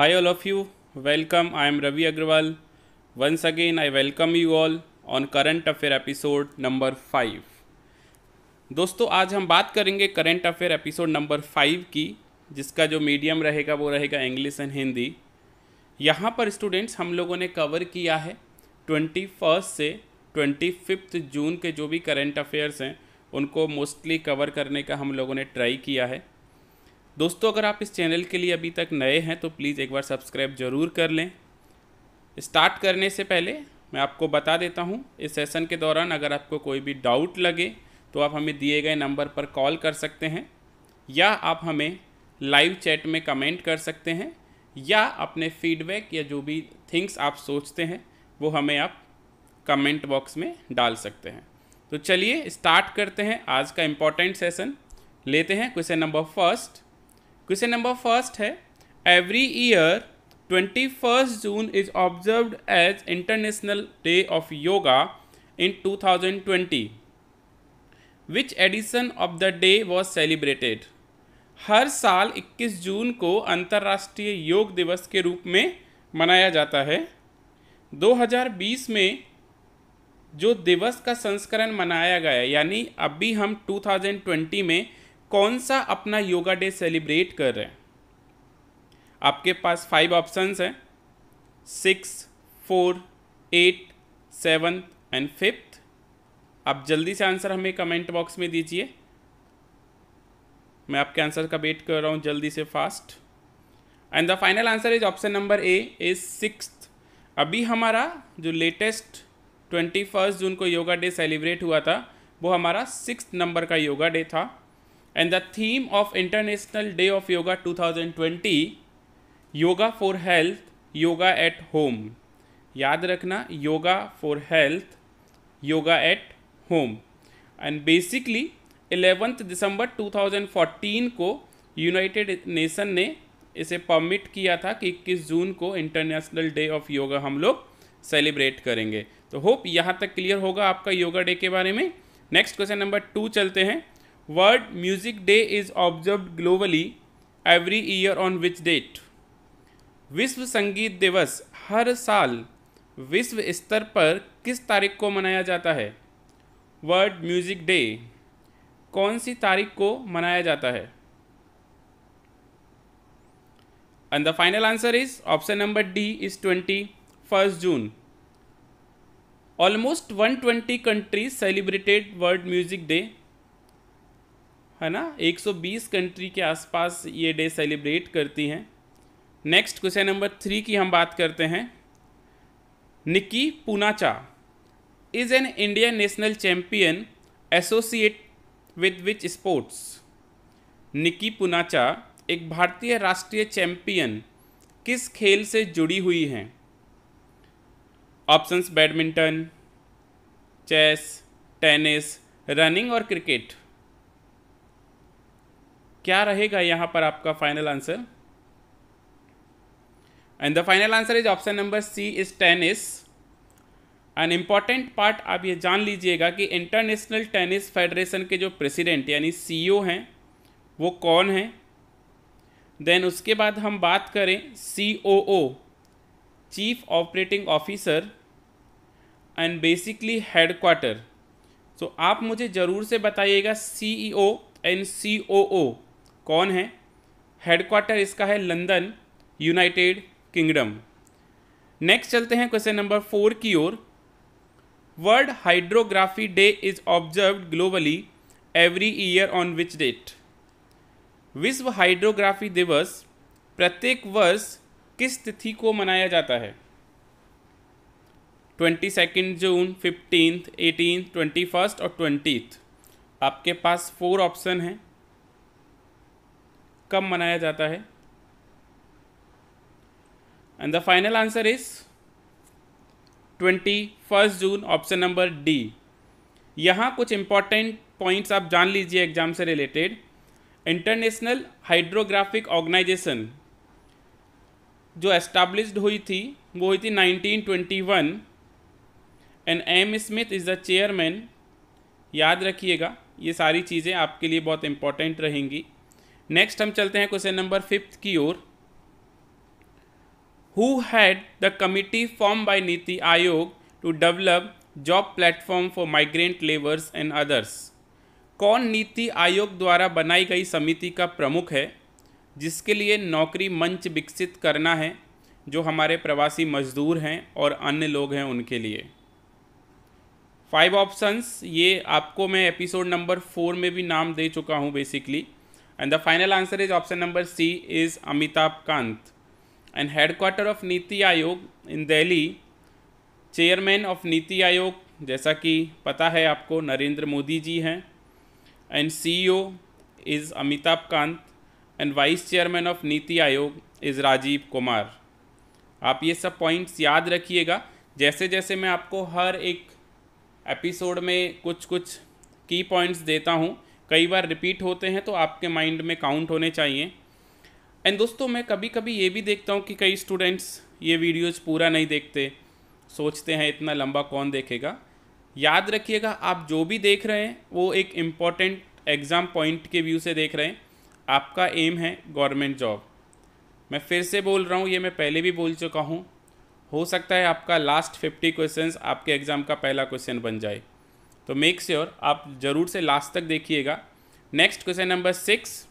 High all of you welcome I am Ravi Agarwal once again I welcome you all on current affair episode number five दोस्तों आज हम बात करेंगे current affair episode number five की जिसका जो मीडियम रहेगा वो रहेगा इंग्लिश एंड हिंदी यहाँ पर स्टूडेंट्स हम लोगों ने कवर किया है ट्वेंटी फर्स्ट से ट्वेंटी फिफ्थ जून के जो भी करंट अफेयर्स हैं उनको मोस्टली कवर करने का हम लोगों ने ट्राई किया है दोस्तों अगर आप इस चैनल के लिए अभी तक नए हैं तो प्लीज़ एक बार सब्सक्राइब ज़रूर कर लें स्टार्ट करने से पहले मैं आपको बता देता हूँ इस सेशन के दौरान अगर आपको कोई भी डाउट लगे तो आप हमें दिए गए नंबर पर कॉल कर सकते हैं या आप हमें लाइव चैट में कमेंट कर सकते हैं या अपने फीडबैक या जो भी थिंग्स आप सोचते हैं वो हमें आप कमेंट बॉक्स में डाल सकते हैं तो चलिए स्टार्ट करते हैं आज का इम्पॉर्टेंट सेसन लेते हैं question number first question number first है every year twenty first June is observe as international day of yoga in two thousand twenty which edition of the day was celebrated हर साल 21 जून को अंतर्राष्ट्रीय योग दिवस के रूप में मनाया जाता है 2020 में जो दिवस का संस्करण मनाया गया यानी अभी हम 2020 में कौन सा अपना योगा डे सेलिब्रेट कर रहे हैं आपके पास फाइव ऑप्शंस हैं six four eight seven and fifth आप जल्दी से आंसर हमें कमेंट बॉक्स में दीजिए मैं आपके आंसर का वेट कर रहा हूँ जल्दी से fast and the final answer is option number A is six अभी हमारा जो लेटेस्ट ट्वेंटी फर्स्ट जून को योगा डे सेलिब्रेट हुआ था वो हमारा सिक्स नंबर का योगा डे था and the theme of International Day of Yoga 2020 Yoga for Health, Yoga at Home. याद रखना Yoga for Health, Yoga at Home. And basically 11th दिसंबर 2014 को यूनाइटेड नेशन ने इसे परमिट किया था कि 21 जून को इंटरनेशनल डे ऑफ योगा हम लोग सेलिब्रेट करेंगे तो होप यहाँ तक क्लियर होगा आपका योगा डे के बारे में नेक्स्ट क्वेश्चन नंबर टू चलते हैं world music day is observe globally every year on which date विश्व संगीत दिवस हर साल विश्व स्तर पर किस तारीख को मनाया जाता है वर्ल्ड म्यूजिक डे कौन सी तारीख को मनाया जाता है and the final answer is option number D is twenty first June almost one twenty countries celebrated world music day है ना 120 कंट्री के आसपास ये डे सेलिब्रेट करती हैं नेक्स्ट क्वेश्चन नंबर थ्री की हम बात करते हैं Nikki Poonacha is an Indian national champion associate with which sports Nikki Poonacha एक भारतीय राष्ट्रीय चैम्पियन किस खेल से जुड़ी हुई हैं options badminton chess tennis running और क्रिकेट क्या रहेगा यहाँ पर आपका final answer and the final answer is option number C is tennis an important part आप ये जान लीजिएगा कि इंटरनेशनल टेनिस फेडरेशन के जो प्रेसिडेंट यानी सीईओ e हैं वो कौन हैं देन उसके बाद हम बात करें C O O chief operating officer and basically headquarter तो आप मुझे ज़रूर से बताइएगा सी E O and C O ओ कौन है हेडक्वार्टर इसका है लंदन यूनाइटेड किंगडम नेक्स्ट चलते हैं क्वेश्चन नंबर फोर की ओर world hydrography day is observe globally every year on which date विश्व हाइड्रोग्राफी दिवस प्रत्येक वर्ष किस तिथि को मनाया जाता है twenty second June fifteenth eighteen twenty first और ट्वेंटी आपके पास फोर ऑप्शन हैं कब मनाया जाता है and the final answer is twenty first June option number D यहाँ कुछ इंपॉर्टेंट पॉइंट्स आप जान लीजिए एग्जाम से रिलेटेड इंटरनेशनल हाइड्रोग्राफिक ऑर्गेनाइजेशन जो एस्टाब्लिश्ड हुई थी वो हुई थी 1921 and M Smith is the chairman याद रखिएगा ये सारी चीज़ें आपके लिए बहुत इंपॉर्टेंट रहेंगी नेक्स्ट हम चलते हैं क्वेश्चन नंबर फिफ्थ की ओर who head the committee form by Niti Aayog to develop job platform for migrant labours and others कौन नीति आयोग द्वारा बनाई गई समिति का प्रमुख है जिसके लिए नौकरी मंच विकसित करना है जो हमारे प्रवासी मजदूर हैं और अन्य लोग हैं उनके लिए फाइव ऑप्शंस ये आपको मैं एपिसोड नंबर फोर में भी नाम दे चुका हूँ basically and the final answer is option number C is Amitabh Kant and headquarter of Niti Aayog in Delhi chairman of Niti आयोग जैसा कि पता है आपको नरेंद्र मोदी जी हैं and CEO is Amitabh Kant and vice chairman of Niti Aayog is Rajiv Kumar आप ये सब पॉइंट्स याद रखिएगा जैसे जैसे मैं आपको हर एक एपिसोड में कुछ कुछ की पॉइंट्स देता हूँ कई बार रिपीट होते हैं तो आपके माइंड में काउंट होने चाहिए एंड दोस्तों मैं कभी कभी ये भी देखता हूँ कि कई स्टूडेंट्स ये वीडियोज पूरा नहीं देखते सोचते हैं इतना लंबा कौन देखेगा याद रखिएगा आप जो भी देख रहे हैं वो एक इम्पॉर्टेंट एग्ज़ाम पॉइंट के व्यू से देख रहे हैं आपका एम है गवर्नमेंट जॉब मैं फिर से बोल रहा हूँ ये मैं पहले भी बोल चुका हूँ हो सकता है आपका लास्ट फिफ्टी क्वेश्चंस आपके एग्ज़ाम का पहला क्वेश्चन बन जाए तो मेक श्योर sure, आप जरूर से लास्ट तक देखिएगा next question number six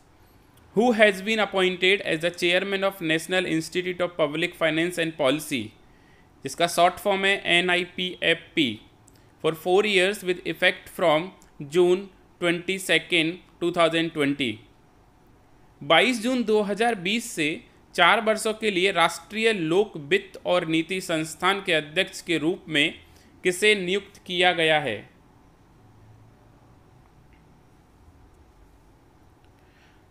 who has been appointed as the chairman of national institute of public finance and policy जिसका शॉर्ट फॉर्म है N I P F P for four years with effect from June twenty second two thousand twenty बाईस जून दो हज़ार बीस से चार वर्षों के लिए राष्ट्रीय लोक वित्त और नीति संस्थान के अध्यक्ष के रूप में किसे नियुक्त किया गया है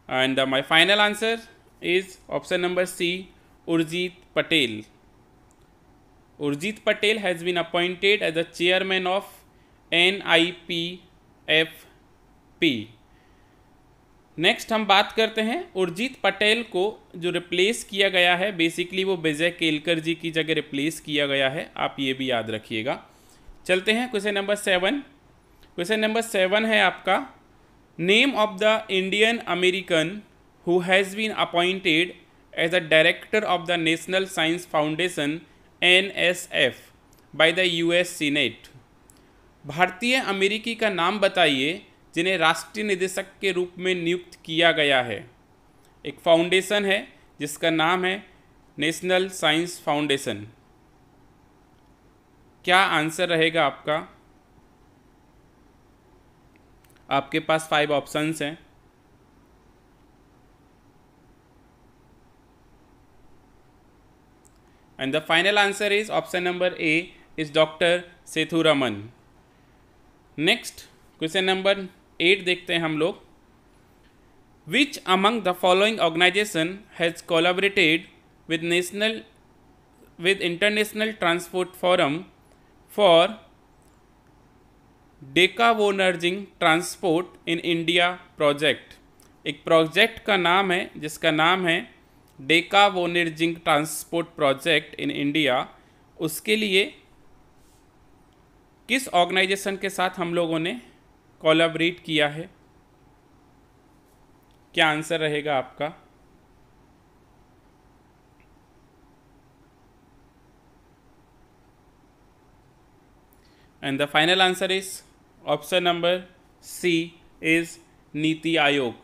And uh, my final answer is option number C, Urjit Patel. Urjit Patel has been appointed as the chairman of NIPFP. Next हम बात करते हैं उर्जित पटेल को जो रिप्लेस किया गया है बेसिकली वो विजय केलकर जी की जगह रिप्लेस किया गया है आप ये भी याद रखिएगा चलते हैं question number seven question number seven है आपका name of the Indian American who has been appointed as a director of the National Science Foundation NSF by the US Senate. भारतीय अमेरिकी का नाम बताइए जिन्हें राष्ट्रीय निदेशक के रूप में नियुक्त किया गया है एक फाउंडेशन है जिसका नाम है नेशनल साइंस फाउंडेशन क्या आंसर रहेगा आपका आपके पास फाइव ऑप्शंस हैं and the final answer is option number A is doctor Sethu Raman next question number eight देखते हैं हम लोग which among the following organisation has collaborated with national with international transport forum for decarbonising transport in India project एक project का नाम है जिसका नाम है decarbonising transport project in India उसके लिए किस ऑर्गेनाइजेशन के साथ हम लोगों ने कोलाबरेट किया है क्या आंसर रहेगा आपका and the final answer is option number C is Niti Aayog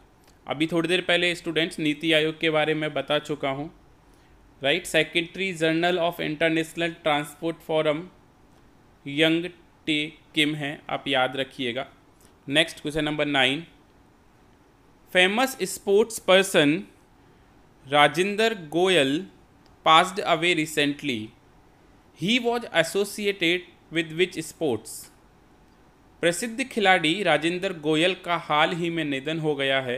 अभी थोड़ी देर पहले स्टूडेंट्स नीति आयोग के बारे में बता चुका हूँ right secretary general of international transport forum Young Tae Kim है आप याद रखिएगा next question number nine famous sports person Rajendra Goyal passed away recently he was associated with which sports प्रसिद्ध खिलाड़ी राजेंद्र गोयल का हाल ही में निधन हो गया है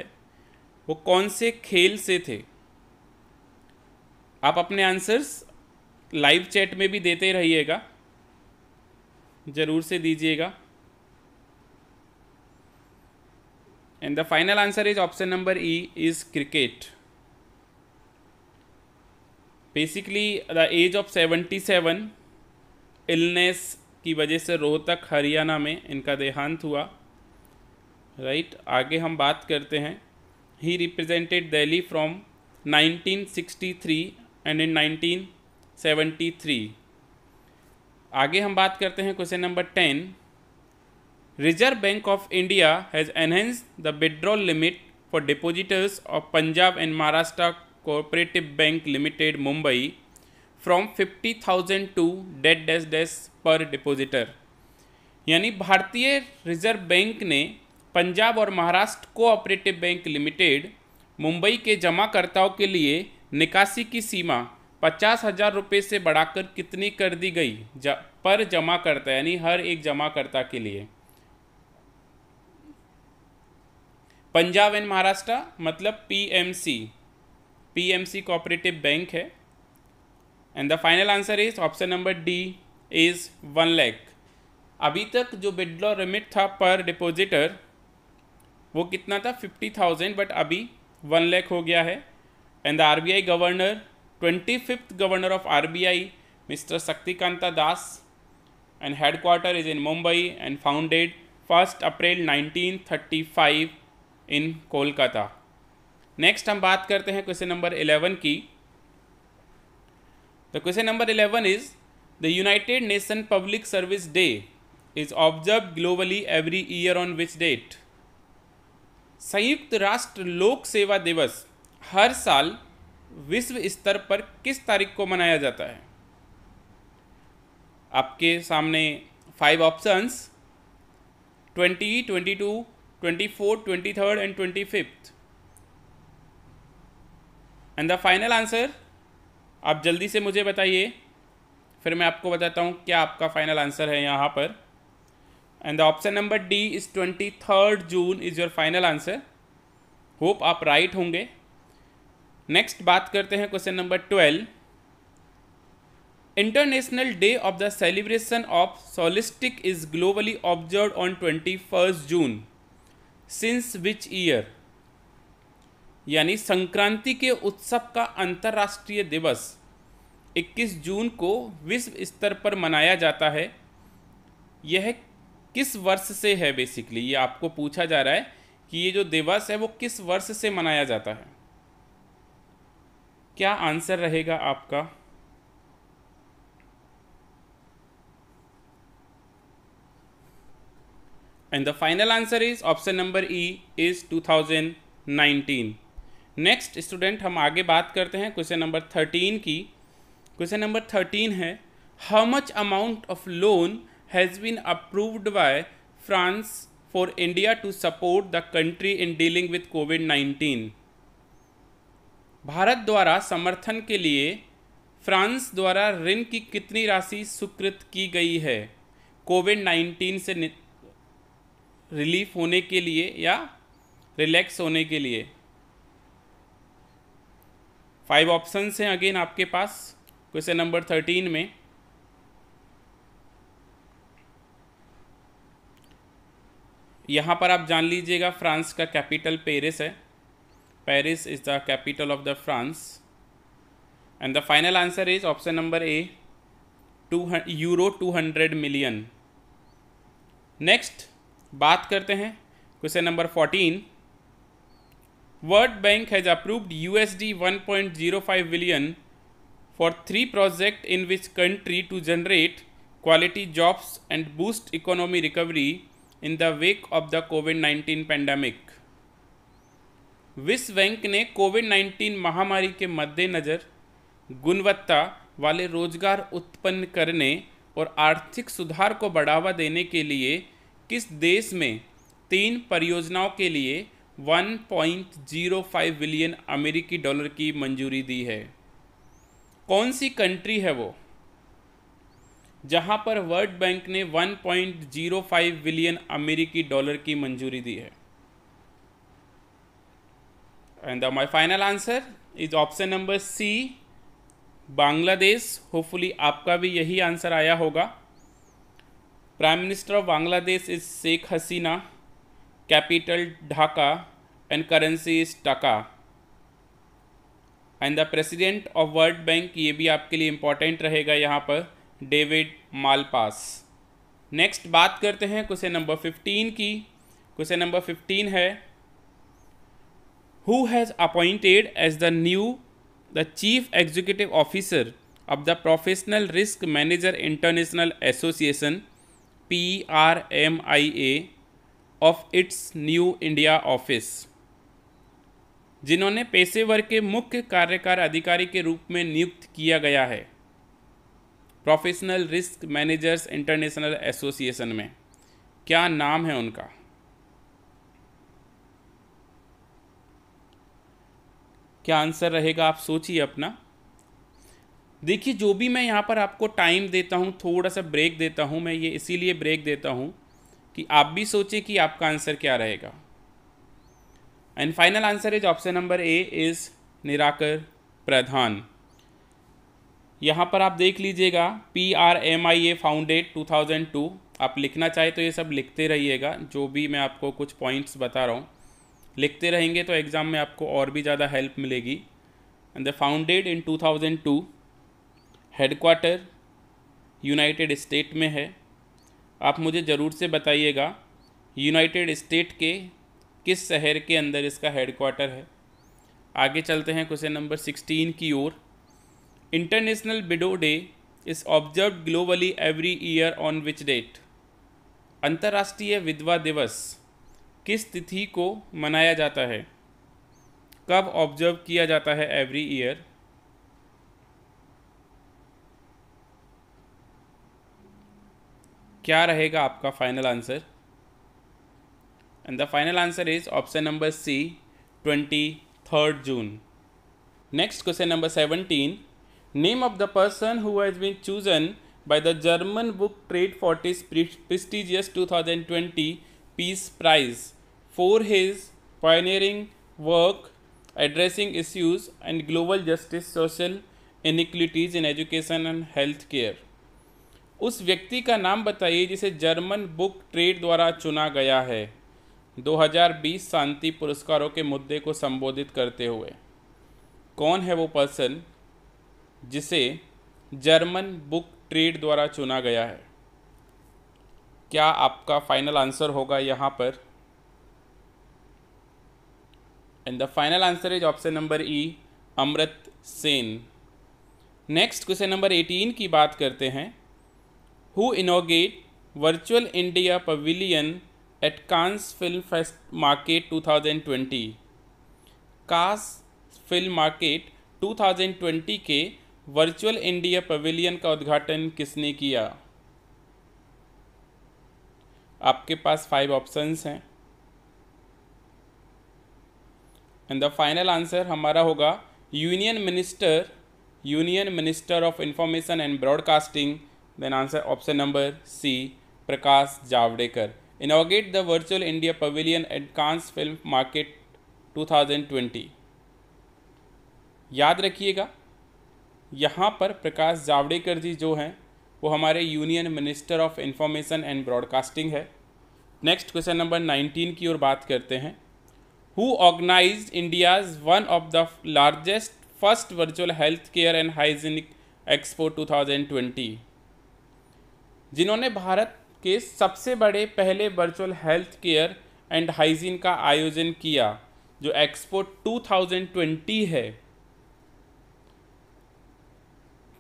वो कौन से खेल से थे आप अपने आंसर्स लाइव चैट में भी देते रहिएगा ज़रूर से दीजिएगा and the final answer is option number E is cricket basically the age of seventy seven illness की वजह से रोहतक हरियाणा में इनका देहांत हुआ राइट right? आगे हम बात करते हैं he represented Delhi from 1963 and in 1973 आगे हम बात करते हैं question number ten reserve bank of India has enhance the withdrawal limit for depositors of Punjab and Maharashtra cooperative bank limited Mumbai from fifty thousand to date डेस डेस पर डिपोजिटर यानी भारतीय रिजर्व बैंक ने पंजाब और Maharashtra cooperative bank limited Mumbai के जमाकर्ताओं के लिए निकासी की सीमा पचास हज़ार रुपये से बढ़ाकर कितनी कर दी गई जा, पर जमाकर्ता यानी हर एक जमाकर्ता के लिए पंजाब एंड महाराष्ट्र मतलब पीएमसी पीएमसी कोऑपरेटिव बैंक है and the final answer is option number D is one lakh अभी तक जो बिडलॉ लिमिट था पर डिपोजिटर वो कितना था फिफ्टी थाउजेंड बट अभी वन लैख हो गया है and the R B I governor twenty fifth governor of R B I mister Shaktikanta Das and headquarter is in Mumbai and founded first April nineteen thirty five in Kolkata next हम बात करते हैं question number eleven की the question number eleven is The United nation Public Service Day is observed globally every year on which date? संयुक्त राष्ट्र लोक सेवा दिवस हर साल विश्व स्तर पर किस तारीख को मनाया जाता है आपके सामने five options twenty twenty two twenty four twenty third and twenty fifth and the final answer आप जल्दी से मुझे बताइए फिर मैं आपको बताता हूँ क्या आपका फाइनल आंसर है यहाँ पर and the option number D is twenty third June is your final answer hope आप राइट right होंगे नेक्स्ट बात करते हैं question number twelve international day of the celebration of solstice is globally observe on twenty first June since which year यानी संक्रांति के उत्सव का अंतर्राष्ट्रीय दिवस 21 जून को विश्व स्तर पर मनाया जाता है यह किस वर्ष से है बेसिकली ये आपको पूछा जा रहा है कि ये जो दिवस है वो किस वर्ष से मनाया जाता है क्या आंसर रहेगा आपका and the final answer is option number E is 2019. Next student हम आगे बात करते हैं क्वेश्चन नंबर थर्टीन की क्वेश्चन नंबर थर्टीन है how much amount of loan has been approved by France for India to support the country in dealing with covid nineteen भारत द्वारा समर्थन के लिए फ्रांस द्वारा ऋण की कितनी राशि स्वीकृत की गई है कोविड नाइन्टीन से रिलीफ होने के लिए या रिलैक्स होने के लिए फाइव ऑप्शंस हैं अगेन आपके पास क्वेश्चन नंबर थर्टीन में यहाँ पर आप जान लीजिएगा फ्रांस का कैपिटल पेरिस है Paris is the capital of the France and the final answer is option number A two euro two hundred million next बात करते हैं question number fourteen world bank has approved USD one point zero five billion for three project in which country to generate quality jobs and boost economy recovery in the wake of the covid 19 pandemic. विश्व bank ने कोविड-19 महामारी के मद्देनज़र गुणवत्ता वाले रोजगार उत्पन्न करने और आर्थिक सुधार को बढ़ावा देने के लिए किस देश में तीन परियोजनाओं के लिए 1.05 बिलियन अमेरिकी डॉलर की मंजूरी दी है कौन सी कंट्री है वो जहाँ पर वर्ल्ड बैंक ने 1.05 बिलियन अमेरिकी डॉलर की मंजूरी दी है and my final answer is option number C Bangladesh hopefully आपका भी यही आंसर आया होगा prime minister of Bangladesh is Sheikh Hasina capital Dhaka and currency is taka and the president of world bank ये भी आपके लिए इम्पॉर्टेंट रहेगा यहाँ पर डेविड मालपास नेक्स्ट बात करते हैं क्वेश्चन नंबर फिफ्टीन की क्वेश्चन नंबर फिफ्टीन है who has appointed as the new the chief executive officer of the professional risk manager international association P R M I A of its new India office जिन्होंने पेशेवर के मुख्य कार्यकार अधिकारी के रूप में नियुक्त किया गया है professional risk managers international association में क्या नाम है उनका क्या आंसर रहेगा आप सोचिए अपना देखिए जो भी मैं यहाँ पर आपको टाइम देता हूँ थोड़ा सा ब्रेक देता हूँ मैं ये इसीलिए ब्रेक देता हूँ कि आप भी सोचें कि आपका आंसर क्या रहेगा and final answer is option number A is Nirakar Pradhan यहाँ पर आप देख लीजिएगा P R M I A founded two thousand two आप लिखना चाहे तो ये सब लिखते रहिएगा जो भी मैं आपको कुछ पॉइंट्स बता रहा हूँ लिखते रहेंगे तो एग्ज़ाम में आपको और भी ज़्यादा हेल्प मिलेगी and the founded in two thousand headquarter united state में है आप मुझे ज़रूर से बताइएगा यूनाइटेड स्टेट के किस शहर के अंदर इसका हेडक्वार्टर है आगे चलते हैं क्वेश्चन नंबर सिक्सटीन की ओर international widow day is observe globally every year on which date अंतर्राष्ट्रीय विधवा दिवस किस तिथि को मनाया जाता है कब ऑब्जर्व किया जाता है एवरी ईयर क्या रहेगा आपका final answer And the final answer is option number C, 23rd June. Next question number 17. Name of the person who has been chosen by the German Book Trade for his prestigious 2020 Peace Prize for his pioneering work addressing issues and global justice, social inequalities in education and health care. उस व्यक्ति का नाम बताइए जिसे German book trade द्वारा चुना गया है 2020 शांति पुरस्कारों के मुद्दे को संबोधित करते हुए कौन है वो पर्सन जिसे जर्मन बुक ट्रेड द्वारा चुना गया है क्या आपका फाइनल आंसर होगा यहाँ पर and the final answer is option number E Amrit Sen next question number 18 की बात करते हैं who inaugurate virtual India pavilion at Cannes film fest market 2020 Cannes film market 2020 के वर्चुअल इंडिया पवेलियन का उद्घाटन किसने किया आपके पास फाइव ऑप्शंस हैं एंड द फाइनल आंसर हमारा होगा union minister union minister of information and broadcasting then answer option number C Prakash Javadekar inaugurate the virtual India Pavilion at Cannes Film Market 2020 याद रखिएगा यहाँ पर प्रकाश जावड़ेकर जी जो हैं वो हमारे union minister of information and broadcasting है नेक्स्ट क्वेश्चन नंबर 19 की ओर बात करते हैं who organise India's one of the largest first virtual health care and hygienic expo 2020 जिन्होंने भारत के सबसे बड़े पहले virtual health care and hygiene का आयोजन किया जो एक्सपो 2020 है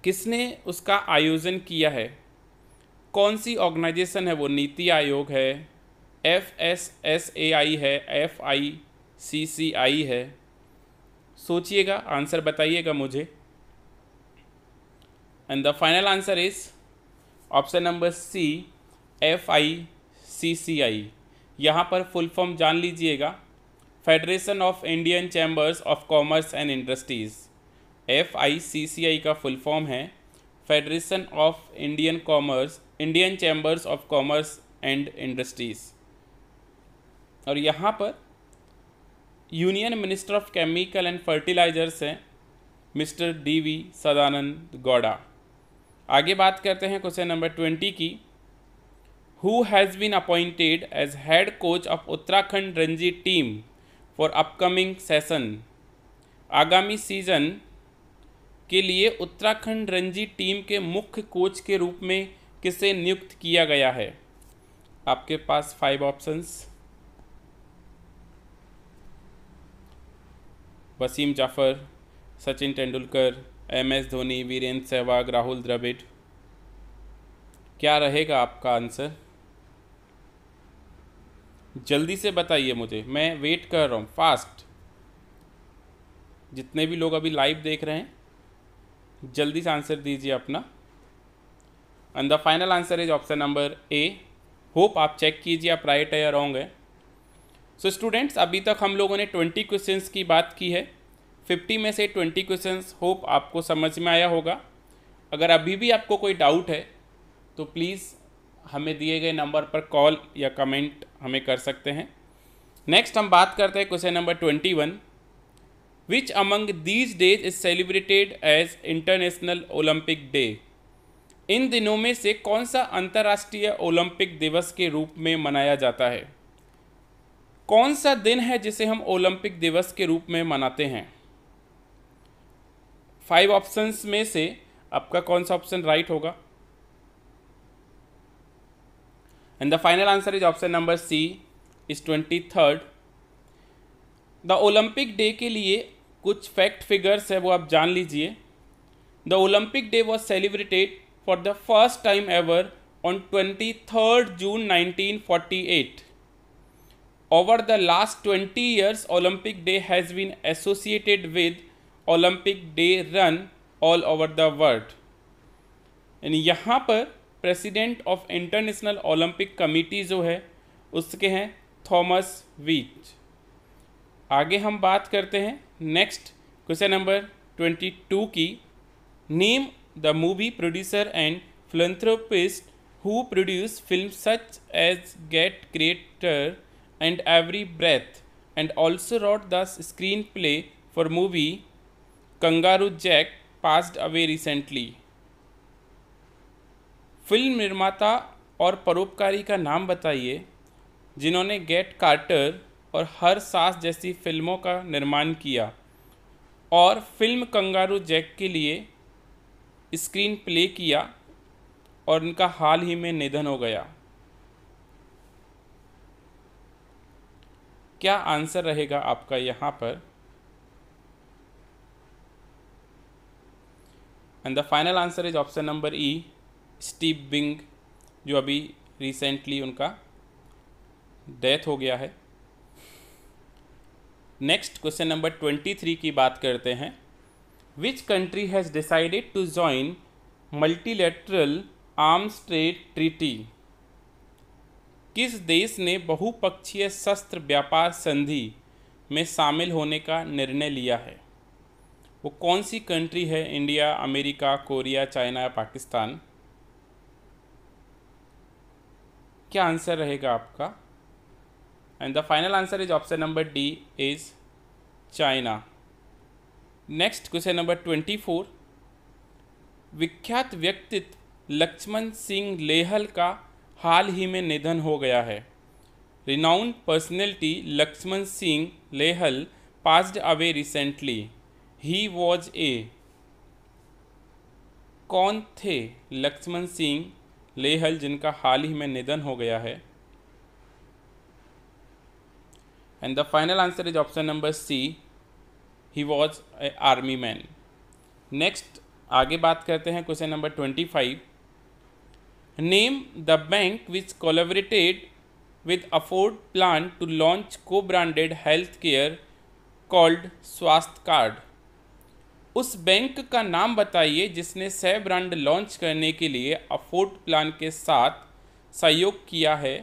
किसने उसका आयोजन किया है कौन सी ऑर्गेनाइजेशन है वो नीति आयोग है F S S A I है एफ आई सी सी आई है सोचिएगा आंसर बताइएगा मुझे and the final answer is option number C F I C C I यहाँ पर फुल फॉर्म जान लीजिएगा federation of Indian chambers of commerce and industries F I C C I का full form है federation of Indian commerce Indian chambers of commerce and industries और यहाँ पर union minister of chemical and fertilisers हैं mister D V Sadananda Gowda आगे बात करते हैं क्वेश्चन नंबर ट्वेंटी की who has been appointed as head coach of Uttarakhand Ranji team for upcoming session. आगामी सीजन के लिए उत्तराखंड रणजी टीम के मुख्य कोच के रूप में किसे नियुक्त किया गया है आपके पास five options Wasim Jaffer Sachin Tendulkar M S Dhoni Virender Sehwag Rahul Dravid क्या रहेगा आपका आंसर जल्दी से बताइए मुझे मैं वेट कर रहा हूँ फास्ट जितने भी लोग अभी लाइव देख रहे हैं जल्दी से आंसर दीजिए अपना and the final answer is option number A hope आप चेक कीजिए आप राइट है या रॉन्ग है सो so, स्टूडेंट्स अभी तक हम लोगों ने ट्वेंटी क्वेश्चंस की बात की है फिफ्टी में से ट्वेंटी क्वेश्चंस होप आपको समझ में आया होगा अगर अभी भी आपको कोई डाउट है तो प्लीज़ हमें दिए गए नंबर पर कॉल या कमेंट हमें कर सकते हैं नेक्स्ट हम बात करते हैं question number twenty one which among these days is celebrated as international Olympic day इन दिनों में से कौन सा अंतर्राष्ट्रीय ओलंपिक दिवस के रूप में मनाया जाता है कौन सा दिन है जिसे हम ओलंपिक दिवस के रूप में मनाते हैं फाइव ऑप्शंस में से आपका कौन सा ऑप्शन राइट होगा And the final answer is option number C is 23rd. Olympic Day के लिए कुछ fact figures है वो आप जान लीजिए The Olympic Day was celebrated for the first time ever on twenty third June 1948. Over the last 20 years, Olympic Day has been associated with Olympic Day run all over the world. यानी यहाँ पर president of international Olympic committee जो है उसके हैं Thomas वीच आगे हम बात करते हैं next question number twenty two की name the movie producer and philanthropist who produce film such as gate creator and every breath and also wrote the screen play for movie Kangaroo Jack passed away recently film निर्माता और परोपकारी का नाम बताइए जिन्होंने gate quarter और हर सास जैसी फिल्मों का निर्माण किया और फिल्म कंगारू जैक के लिए स्क्रीन प्ले किया और उनका हाल ही में निधन हो गया क्या आंसर रहेगा आपका यहाँ पर and the final answer is option number E Steve Bing जो अभी रिसेंटली उनका डेथ हो गया है next question number twenty three की बात करते हैं which country has decided to join multilateral arms trade treaty किस देश ने बहुपक्षीय शस्त्र व्यापार संधि में शामिल होने का निर्णय लिया है वो कौन सी कंट्री है इंडिया अमेरिका कोरिया चाइना या पाकिस्तान क्या आंसर रहेगा आपका and the final answer is option number D is China next question number twenty four विख्यात व्यक्तित्व लक्ष्मण सिंह लेहल का हाल ही में निधन हो गया है renowned personality Laxman Singh Lehal passed away recently he was a कौन थे लक्ष्मण सिंह लेहल जिनका हाल ही में निधन हो गया है and the final answer is option number C he was a army man next आगे बात करते हैं question number twenty five name the bank which collaborated with afford plan to launch co-branded health care called Swasthya card उस bank का नाम बताइए जिसने सह ब्रांड लॉन्च करने के लिए अफोर्ड प्लान के साथ सहयोग किया है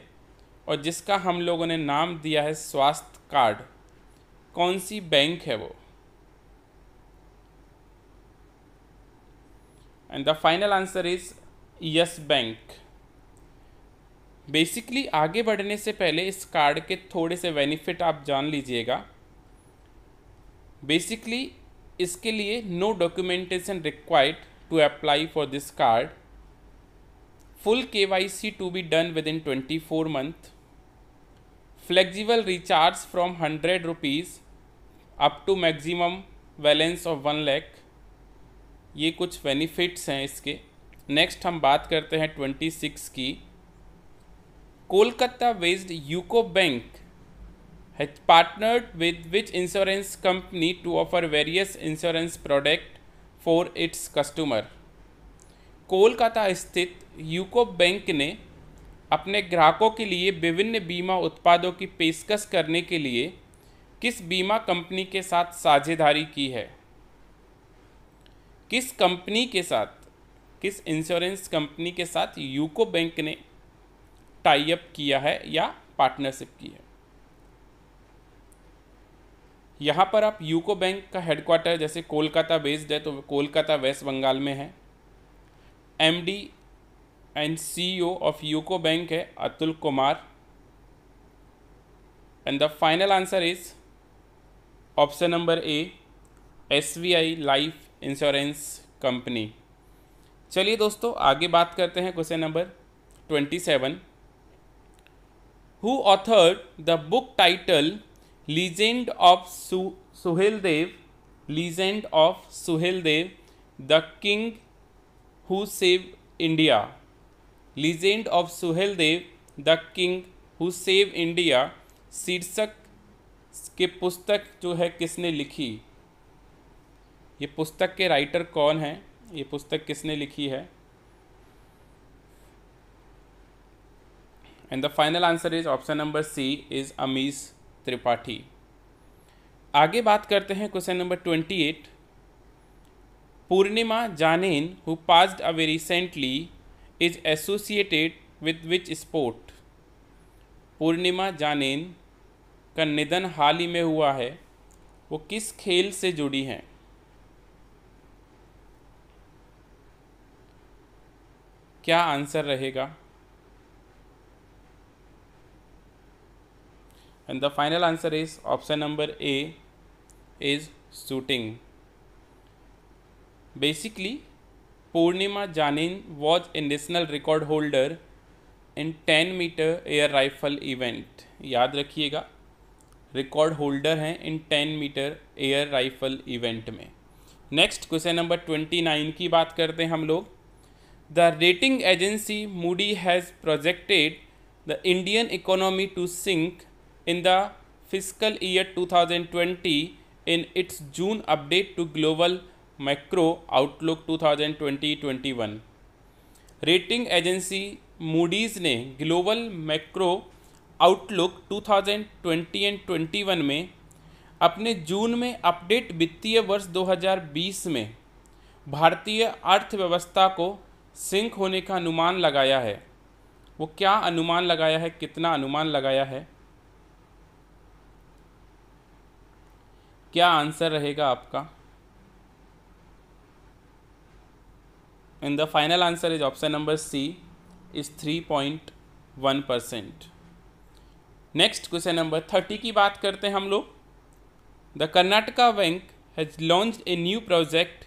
और जिसका हम लोगों ने नाम दिया है स्वास्थ्य कार्ड कौन सी बैंक है वो and the final answer is yes bank basically आगे बढ़ने से पहले इस कार्ड के थोड़े से बेनिफिट आप जान लीजिएगा बेसिकली इसके लिए no documentation required to apply for this card full K Y C to be done within twenty four month flexible recharge from hundred rupees up to maximum balance of one lakh ये कुछ benefits हैं इसके next हम बात करते हैं twenty six की Kolkata based UCO bank has partnered with which insurance company to offer various insurance product for its customer? Kolkata स्थित यूको बैंक ने अपने ग्राहकों के लिए विभिन्न बीमा उत्पादों की पेशकश करने के लिए किस बीमा कंपनी के साथ साझेदारी की है किस कंपनी के साथ किस इंश्योरेंस कंपनी के साथ यूको बैंक ने टाई अप किया है या पार्टनरशिप की है यहाँ पर आप यूको बैंक का हेडक्वार्टर जैसे कोलकाता बेस्ड है तो कोलकाता वेस्ट बंगाल में है M D and C O of UCO bank है Atul Kumar and the final answer is option number A S B I life insurance company चलिए दोस्तों आगे बात करते हैं question number twenty seven who authored the book title legend of Suhel Dev legend of Suhel Dev the king who save India legend of Suhel Dev the king who save India शीर्षक के पुस्तक जो है किसने लिखी ये पुस्तक के राइटर कौन है ये पुस्तक किसने लिखी है and the final answer is option number C is Amish Tripathi आगे बात करते हैं question number twenty eight Purnima Zanane who passed away recently is associated with which sport Purnima Zanane का निधन हाल ही में हुआ है वो किस खेल से जुड़ी हैं क्या आंसर रहेगा and the final answer is option number A is shooting. Basically, Purnima Janin was a national record holder in 10 metre air rifle event याद रखिएगा रिकॉर्ड होल्डर हैं in 10 metre air rifle event में next question number 29 की बात करते हैं हम लोग the rating agency Moody has projected the Indian economy to sink in the fiscal year 2020 in its June update to Global Macro Outlook 2020-21. rating agency Moody's ने global macro outlook 2020 and 21 में अपने जून में अपडेट वित्तीय वर्ष 2020 में भारतीय अर्थव्यवस्था को सिंक होने का अनुमान लगाया है वो क्या अनुमान लगाया है कितना अनुमान लगाया है क्या आंसर रहेगा आपका in the final answer is option number C is three point one percent next question number thirty की बात करते हैं हम लोग the Karnataka bank has launch a new project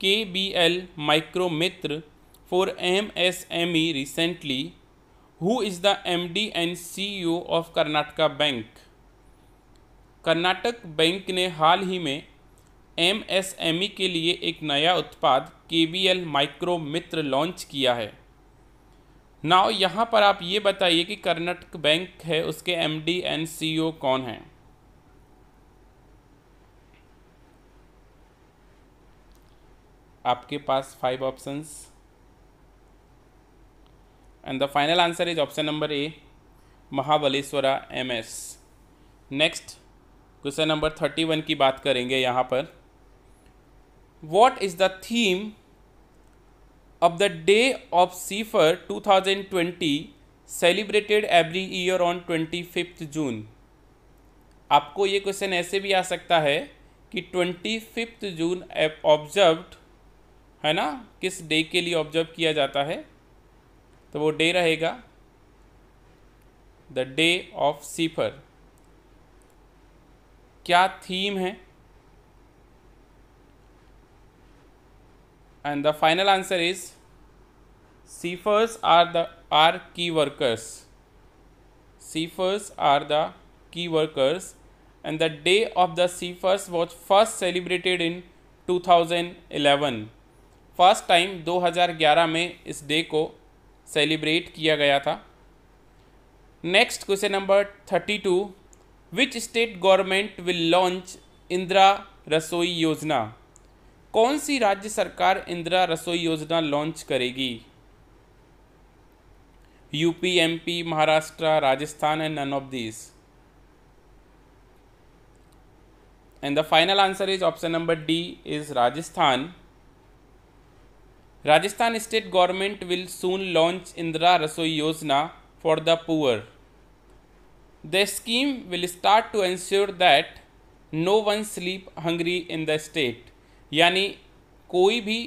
K B L micro Mitra for M S M E recently who is the M D and C E O of Karnataka bank Karnataka bank ने हाल ही में MSME e के लिए एक नया उत्पाद के B L micro मित्र launch किया है नाउ यहाँ पर आप ये बताइए कि कर्नाटक बैंक है उसके M D and C O कौन हैं आपके पास five options and the final answer is option number A Mahabaleshwara M S next question तो नंबर थर्टी वन की बात करेंगे यहाँ पर what is the theme of the day of seafarer 2020 celebrated every year on twenty fifth June आपको ये question ऐसे भी आ सकता है कि ट्वेंटी फिफ्थ जून ऑब्जर्व्ड है ना किस डे के लिए ऑब्जर्व किया जाता है तो वो डे रहेगा द डे ऑफ सीफर क्या थीम है and the final answer is seafarers are the are key workers seafarers are the key workers and the day of the seafarers was first celebrated in 2011 first time 2011 में इस day को celebrate किया गया था next question number thirty two which state government will launch Indira Rasoi Yojana कौन सी राज्य सरकार Indira Rasoi Yojana launch करेगी UP M P Maharashtra Rajasthan and none of this and the final answer is option number D is Rajasthan Rajasthan state government will soon launch Indira Rasoi Yojana for the poor The scheme will start to ensure that no one sleep hungry in the state यानी कोई भी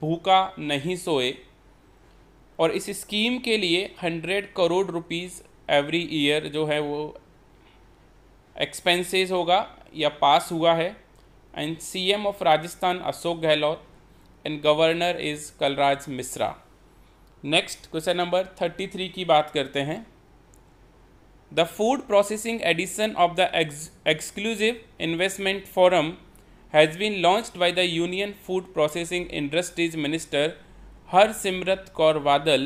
भूखा नहीं सोए और इस scheme के लिए hundred crore rupees every year जो है वो एक्सपेंसेस होगा या पास हुआ है and CM of Rajasthan Ashok Gehlot and governor is Kalraj Mishra next question number thirty three की बात करते हैं The Food Processing Edition of the ex Exclusive Investment Forum has been launched by the Union Food Processing Industries Minister Harsimrat Kaur Badal.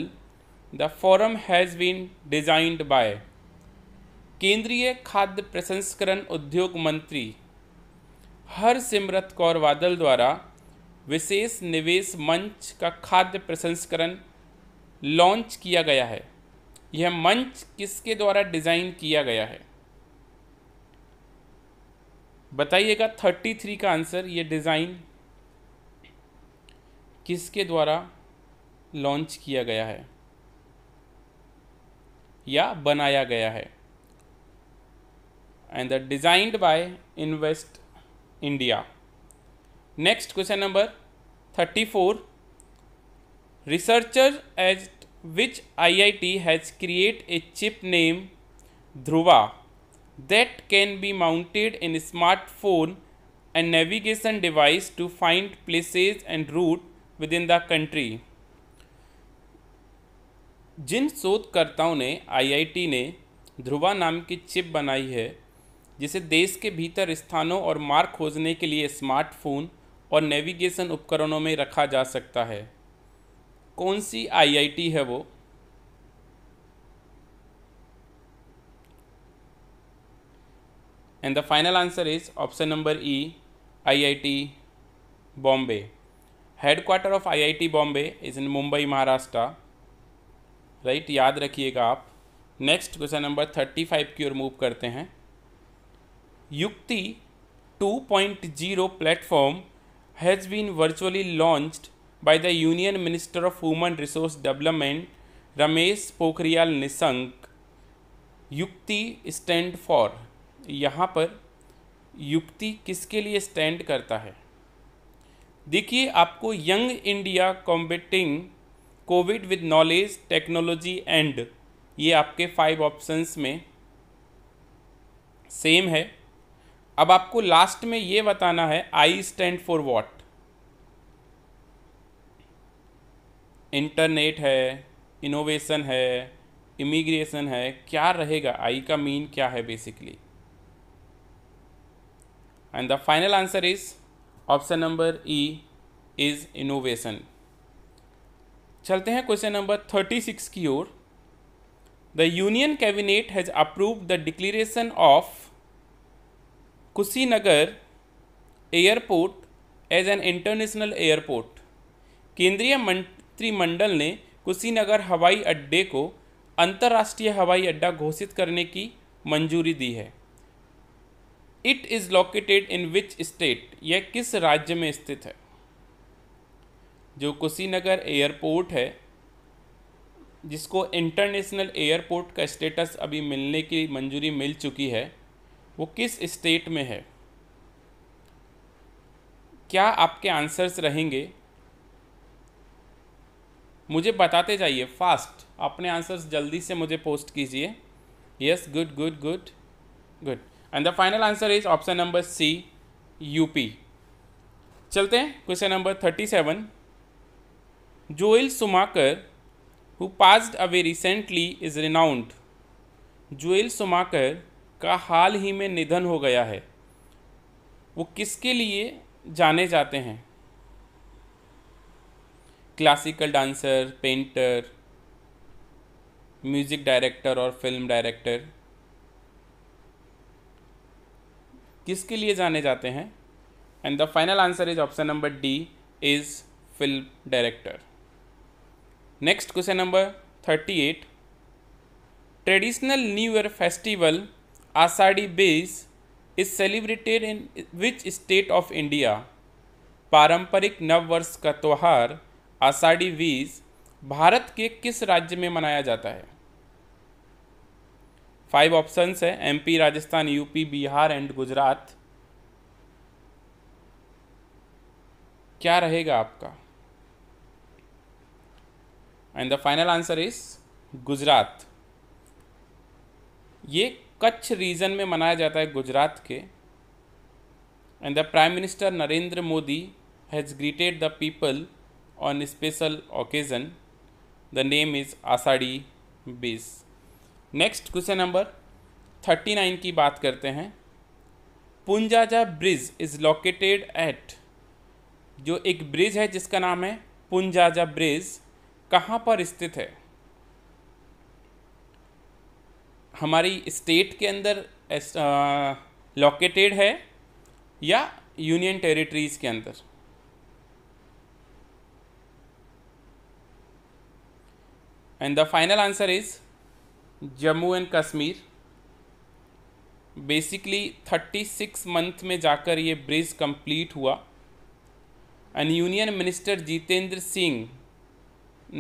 The forum has been designed by केंद्रीय खाद्य प्रसंस्करण उद्योग मंत्री हरसिमरत कौर बादल द्वारा विशेष निवेश मंच का खाद्य प्रसंस्करण लॉन्च किया गया है यह मंच किसके द्वारा डिज़ाइन किया गया है बताइएगा थर्टी थ्री का आंसर यह डिज़ाइन किसके द्वारा लॉन्च किया गया है या बनाया गया है and the designed by invest India next question number thirty four researcher as which I I T has create a chip name Dhruva that can be mounted in smartphone and navigation device to find places and route within the country जिन शोधकर्ताओं ने आई I T ने ध्रुवा नाम की chip बनाई है जिसे देश के भीतर स्थानों और मार्ग खोजने के लिए स्मार्टफोन और नेविगेशन उपकरणों में रखा जा सकता है कौन सी आईआईटी है वो and the final answer is option number E IIT Bombay headquarter of IIT Bombay is in Mumbai Maharashtra right याद रखिएगा आप next question number thirty five की ओर मूव करते हैं Yukti two point zero platform has been virtually launched by the Union Minister of Human Resource Development Ramesh Pokhriyal Nishank Yukti stand for यहाँ पर युक्ति किसके लिए स्टैंड करता है देखिए आपको young India combating COVID with knowledge technology and ये आपके फाइव ऑप्शंस में सेम है अब आपको लास्ट में ये बताना है I stand for what internet है इनोवेशन है इमिग्रेशन है क्या रहेगा आई का मीन क्या है basically and the final answer is option number E is innovation चलते हैं क्वेश्चन नंबर थर्टी सिक्स की ओर the union cabinet has approve the declaration of Kushinagar airport as an international airport केंद्रीय मंत्रिमंडल ने कुशीनगर हवाई अड्डे को अंतर्राष्ट्रीय हवाई अड्डा घोषित करने की मंजूरी दी है it is located in which state यह किस राज्य में स्थित है जो कुशीनगर एयरपोर्ट है जिसको इंटरनेशनल एयरपोर्ट का स्टेटस अभी मिलने की मंजूरी मिल चुकी है वो किस स्टेट में है क्या आपके आंसर्स रहेंगे मुझे बताते जाइए फास्ट अपने आंसर्स जल्दी से मुझे पोस्ट कीजिए yes good good good good and the final answer is option number C UP चलते हैं question number thirty seven Joel Schumacher who passed away recently is renowned Joel Schumacher का हाल ही में निधन हो गया है वो किसके लिए जाने जाते हैं classical dancer painter music director और फिल्म डायरेक्टर किसके लिए जाने जाते हैं and the final answer is option number D is film director next question number thirty eight traditional new year festival Ashadhi Beej is celebrated in which state of India पारंपरिक नववर्ष का त्यौहार आषाढ़ी बीज भारत के किस राज्य में मनाया जाता है फाइव ऑप्शंस है MP Rajasthan UP Bihar and Gujarat क्या रहेगा आपका and the final answer is Gujarat ये कच्छ रीजन में मनाया जाता है गुजरात के and the prime minister Narendra Modi has greeted the people on special occasion. The name is Ashadhi Beej next question number thirty nine की बात करते हैं पुंजाजा ब्रिज इज़ लोकेटेड एट जो एक ब्रिज है जिसका नाम है पुंजाजा ब्रिज कहाँ पर स्थित है हमारी स्टेट के अंदर लोकेटेड है या यूनियन टेरिटरीज़ के अंदर and the final answer is Jammu and Kashmir basically thirty six month में जाकर ये ब्रिज कंप्लीट हुआ and union minister Jitendra Singh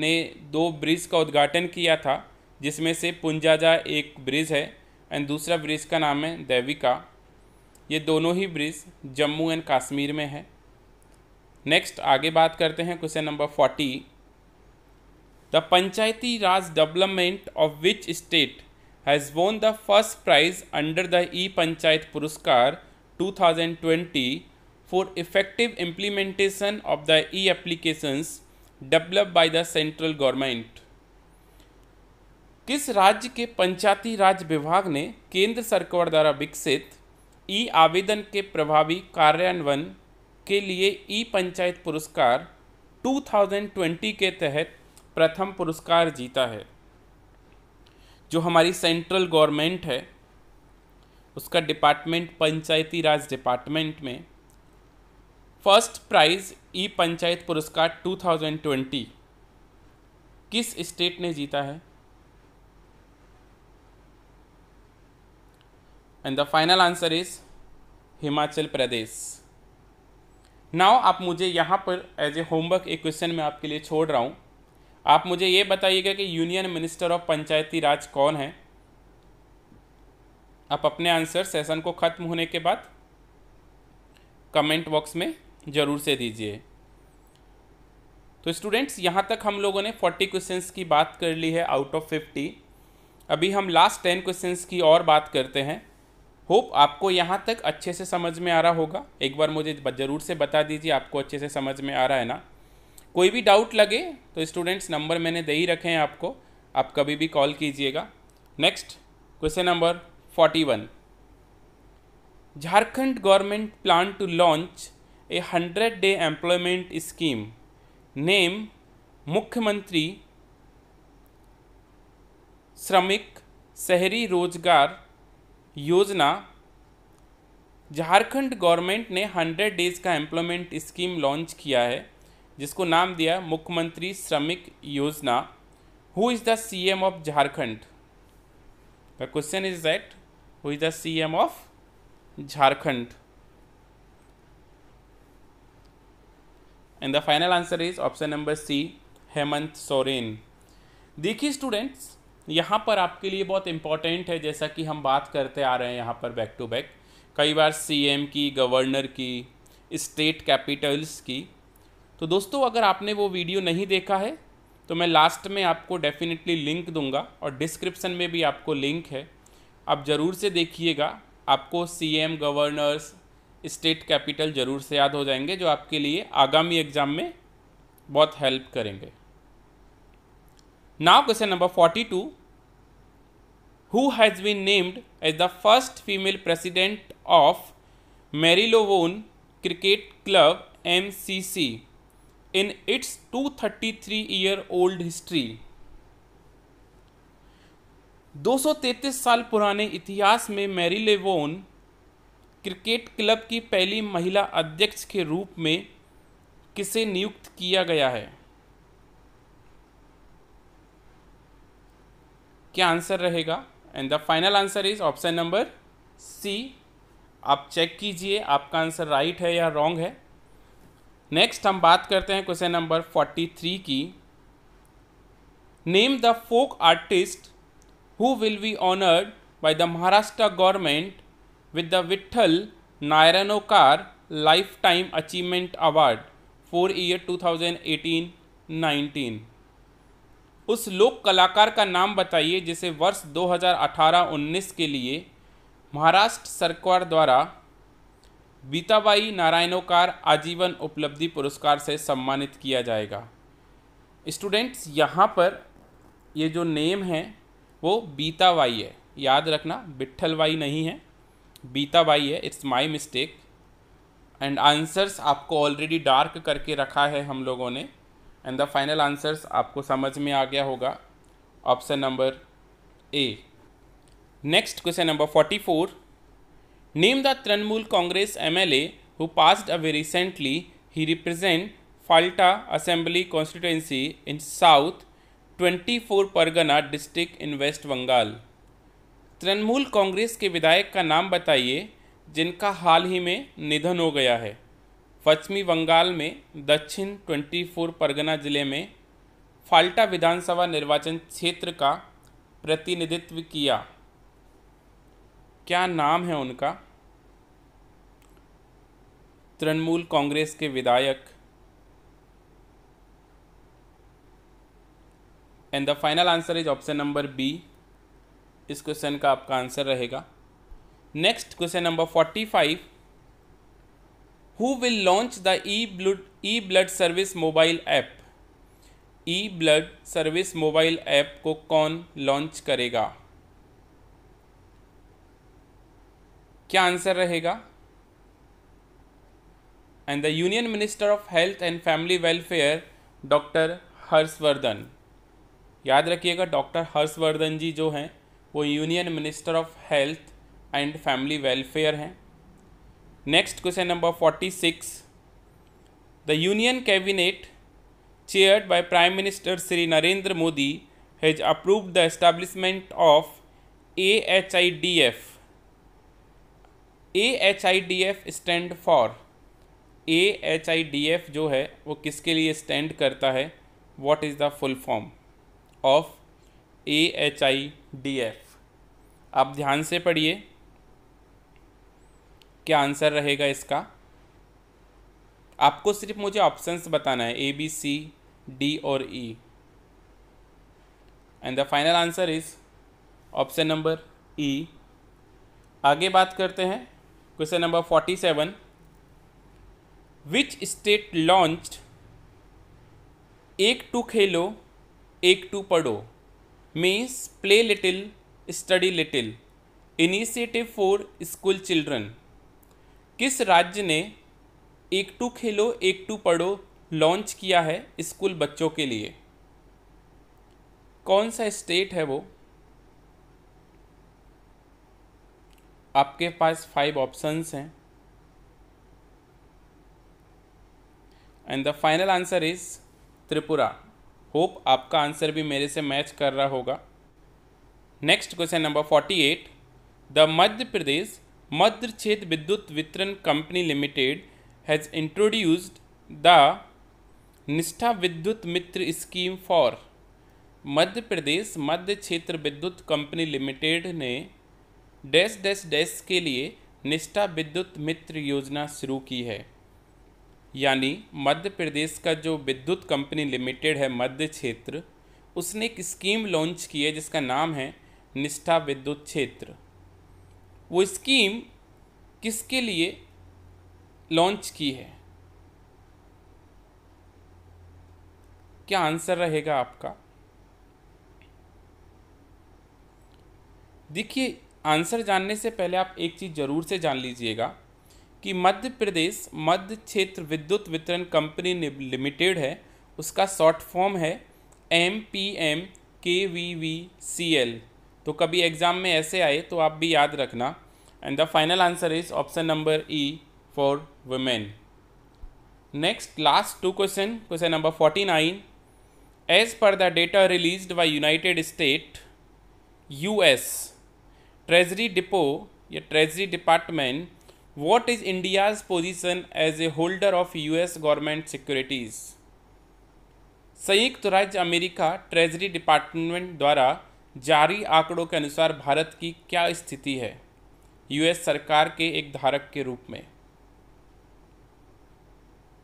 ने दो ब्रिज का उद्घाटन किया था जिसमें से पुंजाजा एक ब्रिज है एंड दूसरा ब्रिज का नाम है देविका ये दोनों ही ब्रिज जम्मू एंड कश्मीर में है नेक्स्ट आगे बात करते हैं question number forty The Panchayati Raj development of which state has won the first prize under the E Panchayat Puruskar 2020 for effective implementation of the E applications developed by the central government. किस राज्य के पंचायती राज विभाग ने केंद्र सरकार द्वारा विकसित ई आवेदन के प्रभावी कार्यान्वयन के लिए ई पंचायत पुरस्कार 2020 के तहत प्रथम पुरस्कार जीता है जो हमारी सेंट्रल गवर्नमेंट है उसका डिपार्टमेंट पंचायती राज डिपार्टमेंट में फर्स्ट प्राइज़ ई पंचायत पुरस्कार 2020 किस स्टेट ने जीता है and the final answer is Himachal Pradesh now आप मुझे यहाँ पर एज ए होमवर्क एक क्वेश्चन मैं आपके लिए छोड़ रहा हूँ आप मुझे ये बताइएगा कि union minister of Panchayati Raj कौन है आप अपने आंसर सेशन को ख़त्म होने के बाद कमेंट बॉक्स में ज़रूर से दीजिए तो स्टूडेंट्स यहाँ तक हम लोगों ने 40 क्वेश्चंस की बात कर ली है आउट ऑफ 50 अभी हम लास्ट 10 क्वेश्चंस की और बात करते हैं होप आपको यहाँ तक अच्छे से समझ में आ रहा होगा एक बार मुझे ज़रूर से बता दीजिए आपको अच्छे से समझ में आ रहा है ना कोई भी डाउट लगे तो स्टूडेंट्स नंबर मैंने दे ही रखे हैं आपको आप कभी भी कॉल कीजिएगा next question number forty one Jharkhand government plan to launch a hundred day employment scheme name Mukhyamantri Shramik Shahari Rozgar Yojana Jharkhand government ने हंड्रेड डेज़ का एम्प्लॉयमेंट स्कीम लॉन्च किया है जिसको नाम दिया Mukhyamantri Shramik Yojana who is the CM of Jharkhand the question is that who is the CM of Jharkhand and the final answer is option number C Hemant Soren देखिए students यहाँ पर आपके लिए बहुत इंपॉर्टेंट है जैसा कि हम बात करते आ रहे हैं यहाँ पर बैक टू बैक कई बार सीएम की गवर्नर की स्टेट कैपिटल्स की तो दोस्तों अगर आपने वो वीडियो नहीं देखा है तो मैं लास्ट में आपको डेफिनेटली लिंक दूंगा और डिस्क्रिप्शन में भी आपको लिंक है आप ज़रूर से देखिएगा आपको C M governors state capital ज़रूर से याद हो जाएंगे जो आपके लिए आगामी एग्ज़ाम में बहुत हेल्प करेंगे now question number forty two who has been named as the first female president of Marylebone cricket club M C C three year 233 history दो सौ 233 साल पुराने इतिहास में मैरी लेवोन क्रिकेट क्लब की पहली महिला अध्यक्ष के रूप में किसे नियुक्त किया गया है क्या आंसर रहेगा and the final answer is option number C आप चेक कीजिए आपका आंसर राइट है या रॉन्ग है नेक्स्ट हम बात करते हैं क्वेश्चन नंबर फोर्टी थ्री की name the folk artist who will be honoured by the Maharashtra government with the Vithal नायरनोकार lifetime achievement award for year two thousand eighteen nineteen उस लोक कलाकार का नाम बताइए जिसे वर्ष 2018-19 के लिए महाराष्ट्र सरकार द्वारा बीताबाई नारायणोकार आजीवन उपलब्धि पुरस्कार से सम्मानित किया जाएगा स्टूडेंट्स यहाँ पर ये जो नेम है वो बीताबाई है याद रखना बिट्ठलबाई नहीं है बीताबाई है it's my mistake and answers आपको ऑलरेडी डार्क करके रखा है हम लोगों ने एंड द फाइनल आंसर्स आपको समझ में आ गया होगा option number A next question number forty four Name the Trinamool Congress MLA who passed away recently. He represents Falta Assembly constituency in South 24 Pargana district in West Bengal. Trinamool Congress के विधायक का नाम बताइए जिनका हाल ही में निधन हो गया है पश्चिमी बंगाल में दक्षिण 24 परगना जिले में फाल्टा विधानसभा निर्वाचन क्षेत्र का प्रतिनिधित्व किया क्या नाम है उनका तृणमूल कांग्रेस के विधायक and the final answer is option number B इस क्वेश्चन का आपका आंसर रहेगा next question number forty five who will launch the E blood E blood service mobile app E blood service mobile app को कौन launch करेगा क्या answer रहेगा and the union minister of health and family welfare doctor Harshvardhan याद रखिएगा doctor Harshvardhan ji जो हैं वो union minister of health and family welfare हैं next question number forty six the union cabinet chaired by prime minister Shri Narendra Modi has approve the establishment of A H I D F A H I D F stand for A H I D F जो है वो किसके लिए stand करता है what is the full form of A H I D F आप ध्यान से पढ़िए क्या आंसर रहेगा इसका आपको सिर्फ मुझे ऑप्शंस बताना है ए बी सी डी और E and the final answer is option number E आगे बात करते हैं question number forty seven which state launch एक टू खेलो एक टू पढ़ो means play little study little initiative for school children किस राज्य ने एक टू खेलो एक टू पढ़ो लॉन्च किया है स्कूल बच्चों के लिए कौन सा स्टेट है वो आपके पास फाइव ऑप्शंस हैं and the final answer is Tripura hope आपका आंसर भी मेरे से मैच कर रहा होगा next question number forty eight the Madhya Pradesh Madhya Kshetra Vidyut Vitaran company limited has introduced the Nishtha Vidyut Mitra scheme for Madhya Pradesh Madhya Kshetra Vidyut company limited ने डैश डैश डैश के लिए निष्ठा विद्युत मित्र योजना शुरू की है यानी मध्य प्रदेश का जो विद्युत कंपनी लिमिटेड है मध्य क्षेत्र उसने एक स्कीम लॉन्च की है जिसका नाम है निष्ठा विद्युत क्षेत्र वो स्कीम किसके लिए लॉन्च की है क्या आंसर रहेगा आपका देखिए आंसर जानने से पहले आप एक चीज़ ज़रूर से जान लीजिएगा कि मध्य प्रदेश मध्य क्षेत्र विद्युत वितरण कंपनी लिमिटेड है उसका शॉर्ट फॉर्म है M P M K V V C L तो कभी एग्ज़ाम में ऐसे आए तो आप भी याद रखना and the final answer is option number E for women next last two question question number forty nine as per the data release by united state U S treasury depot या treasury department what is India's position as a holder of U S government securities संयुक्त राज्य America treasury department द्वारा जारी आंकड़ों के अनुसार भारत की क्या स्थिति है यूएस सरकार के एक धारक के रूप में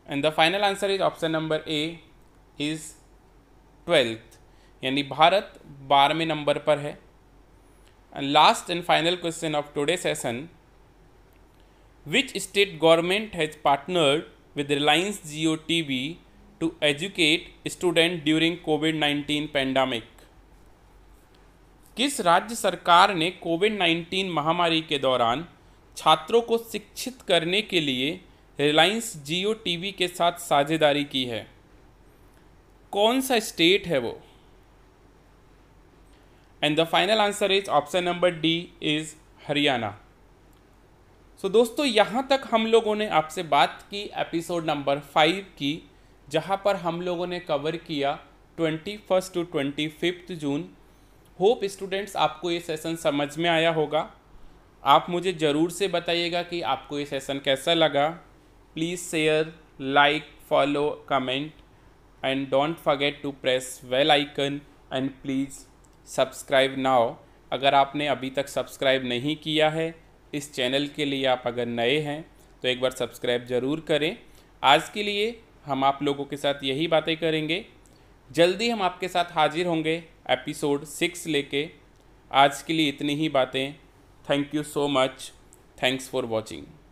and the final answer is option number A is twelfth यानी भारत बारहवें नंबर पर है and last and final question of today session Which state government has partnered with Reliance Jio TV to educate student during COVID-19 pandemic? किस राज्य सरकार ने कोविड-19 महामारी के दौरान छात्रों को शिक्षित करने के लिए रिलायंस जियो टीवी के साथ साझेदारी की है कौन सा स्टेट है वो and the final answer is option number D is Haryana so so, दोस्तों यहाँ तक हम लोगों ने आपसे बात की एपिसोड नंबर फाइव की जहाँ पर हम लोगों ने कवर किया twenty first to twenty fifth June hope students आपको ये सेशन समझ में आया होगा आप मुझे ज़रूर से बताइएगा कि आपको ये सेशन कैसा लगा please share like follow comment and don't forget to press bell icon and please subscribe now अगर आपने अभी तक सब्सक्राइब नहीं किया है इस चैनल के लिए आप अगर नए हैं तो एक बार सब्सक्राइब ज़रूर करें आज के लिए हम आप लोगों के साथ यही बातें करेंगे जल्दी हम आपके साथ हाजिर होंगे एपिसोड सिक्स लेके आज के लिए इतनी ही बातें thank you so much thanks for watching